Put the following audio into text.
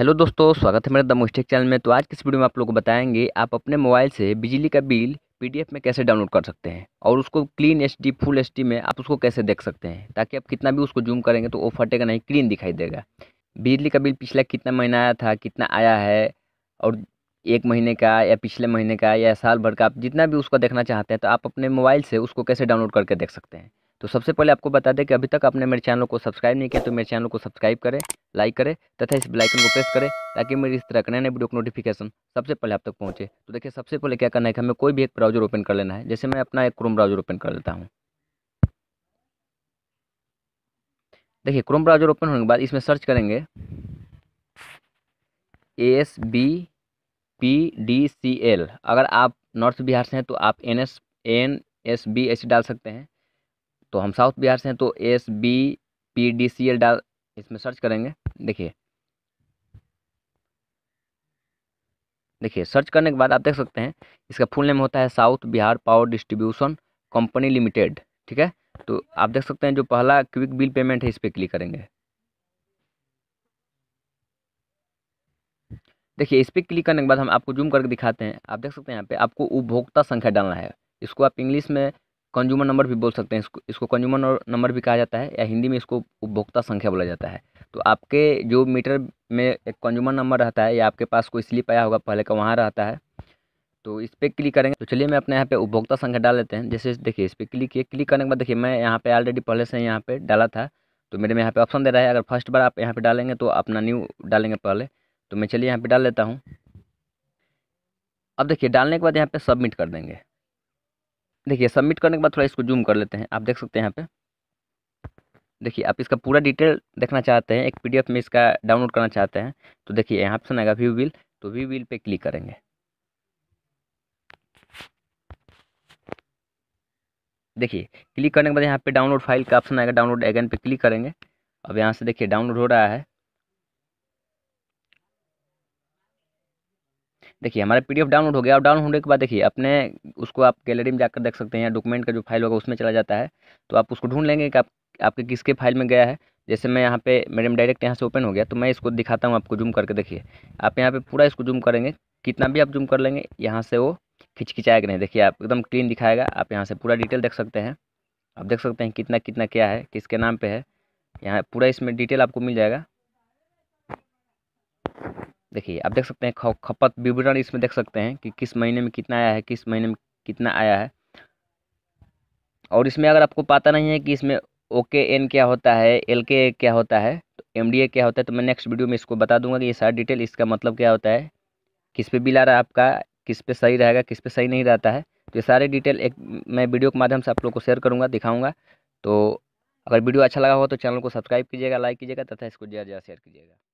hello दोस्तों स्वागत है मेरे द मोस्टेक चैनल में तो आज किस वीडियो में आप लोगों को बताएंगे आप अपने मोबाइल से बिजली का बिल पीडीएफ में कैसे डाउनलोड कर सकते हैं और उसको क्लीन एचडी फुल एचडी में आप उसको कैसे देख सकते हैं ताकि आप कितना भी उसको जूम करेंगे तो वो फटेगा नहीं क्लीन दिखाई देगा बिजली का बिल पिछला कितना महीना आया था कितना आया है और एक महीने का या पिछले महीने का या साल भर का आप जितना भी उसको देखना चाहते हैं तो आप अपने मोबाइल से उसको कैसे डाउनलोड करके देख सकते हैं तो सबसे पहले आपको बता दें कि अभी तक आपने मेरे चैनल को सब्सक्राइब नहीं किया तो मेरे चैनल को सब्सक्राइब करें लाइक करें तथा इस बेलाइकन को प्रेस करें ताकि मेरी इस तरह के नए वीडियो को नोटिफिकेशन सबसे पहले आप तक पहुँचे तो देखिए सबसे पहले क्या करना है कि हमें कोई भी एक ब्राउजर ओपन कर लेना है जैसे मैं अपना एक क्रोम ब्राउजर ओपन कर लेता हूँ देखिए क्रोम ब्राउजर ओपन होने के बाद इसमें सर्च करेंगे S B P D C L अगर आप नॉर्थ बिहार से हैं तो आप N S N S B ऐसे डाल सकते हैं तो हम साउथ बिहार से हैं तो S B P D C L डाल इसमें सर्च करेंगे देखिए देखिए सर्च करने के बाद आप देख सकते हैं इसका फुल नेम होता है south Bihar power distribution company limited ठीक है तो आप देख सकते हैं जो पहला क्विक बिल पेमेंट है इस पर क्लिक करेंगे देखिए इस पर क्लिक करने के बाद हम आपको जूम करके दिखाते हैं आप देख सकते हैं यहाँ पे आपको उपभोक्ता संख्या डालना है इसको आप इंग्लिश में कंज्यूमर नंबर भी बोल सकते हैं इसको इसको कंज्यूमर नंबर भी कहा जाता है या हिंदी में इसको उपभोक्ता संख्या बोला जाता है तो आपके जो मीटर में एक कंज्यूमर नंबर रहता है या आपके पास कोई स्लिप आया होगा पहले का वहाँ रहता है तो इस पर क्लिक करेंगे तो चलिए मैं अपने यहाँ पे उपभोक्ता संख्या डाल लेते हैं जैसे देखिए इस पर क्लिक किए क्लिक करने के बाद देखिए मैं यहाँ पे ऑलरेडी पहले से यहाँ पे डाला था तो मेरे में यहाँ पे ऑप्शन दे रहा है अगर फर्स्ट बार आप यहाँ पे डालेंगे तो अपना न्यू डालेंगे पहले तो मैं चलिए यहाँ पर डाल लेता हूँ अब देखिए डालने के बाद यहाँ पर सबमिट कर देंगे देखिए सबमिट करने के बाद थोड़ा इसको जूम कर लेते हैं आप देख सकते हैं यहाँ पे देखिए आप इसका पूरा डिटेल देखना चाहते हैं एक पीडीएफ में इसका डाउनलोड करना चाहते हैं तो देखिए यहाँ ऑप्शन आएगा व्यू विल तो व्यू विल पे क्लिक करेंगे देखिए क्लिक करने के बाद यहाँ पे डाउनलोड फाइल का ऑप्शन आएगा डाउनलोड एगन पे क्लिक करेंगे अब यहाँ से देखिए डाउनलोड हो रहा है देखिए हमारा पी डाउनलोड हो गया और डाउनलोड होने के बाद देखिए अपने उसको आप गैलरी में जाकर देख सकते हैं या डॉक्यूमेंट का जो फाइल होगा उसमें चला जाता है तो आप उसको ढूंढ लेंगे कि आप आपके किसके फाइल में गया है जैसे मैं यहाँ पे मेरे डायरेक्ट यहाँ से ओपन हो गया तो मैं इसको दिखाता हूँ आपको जूम करके देखिए आप यहाँ पे पूरा इसको जूम करेंगे कितना भी आप जूम कर लेंगे यहाँ से वो खिचखिचाएगा नहीं देखिए आप एकदम क्लीन दिखाएगा आप यहाँ से पूरा डिटेल देख सकते हैं आप देख सकते हैं कितना कितना क्या है किसके नाम पर है यहाँ पूरा इसमें डिटेल आपको मिल जाएगा देखिए आप देख सकते हैं खपत विवरण इसमें देख सकते हैं कि किस महीने में कितना आया है किस महीने में कितना आया है और इसमें अगर आपको पता नहीं है कि इसमें ओके एन क्या होता है एल के क्या होता है तो एम डी ए क्या होता है तो मैं नेक्स्ट वीडियो में इसको बता दूंगा कि ये सारा डिटेल इसका मतलब क्या होता है किस पे बिल आ रहा है आपका किस पे सही रहेगा किस पे सही नहीं रहता है तो ये सारे डिटेल एक मैं वीडियो के माध्यम से आप लोग को शेयर करूँगा दिखाऊँगा तो अगर वीडियो अच्छा लगा हो तो चैनल को सब्सक्राइब कीजिएगा लाइक कीजिएगा तथा इसको ज़्यादा ज़्यादा शेयर कीजिएगा